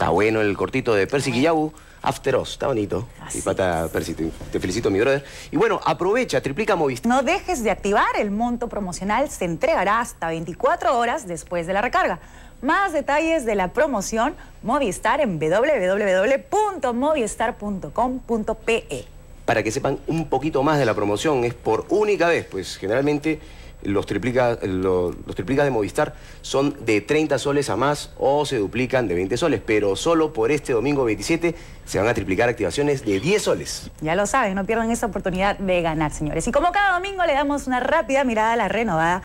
Está bueno el cortito de Percy Guillau. After Us, está bonito. Ah, y pata, Percy, te, felicito, mi brother. Y bueno, aprovecha, triplica Movistar. No dejes de activar el monto promocional, se entregará hasta 24 horas después de la recarga. Más detalles de la promoción Movistar en www.movistar.com.pe. Para que sepan un poquito más de la promoción, es por única vez, pues generalmente los triplicas de Movistar son de 30 soles a más o se duplican de 20 soles, pero solo por este domingo 27 se van a triplicar activaciones de 10 soles. Ya lo saben, no pierdan esa oportunidad de ganar, señores. Y como cada domingo le damos una rápida mirada a la renovada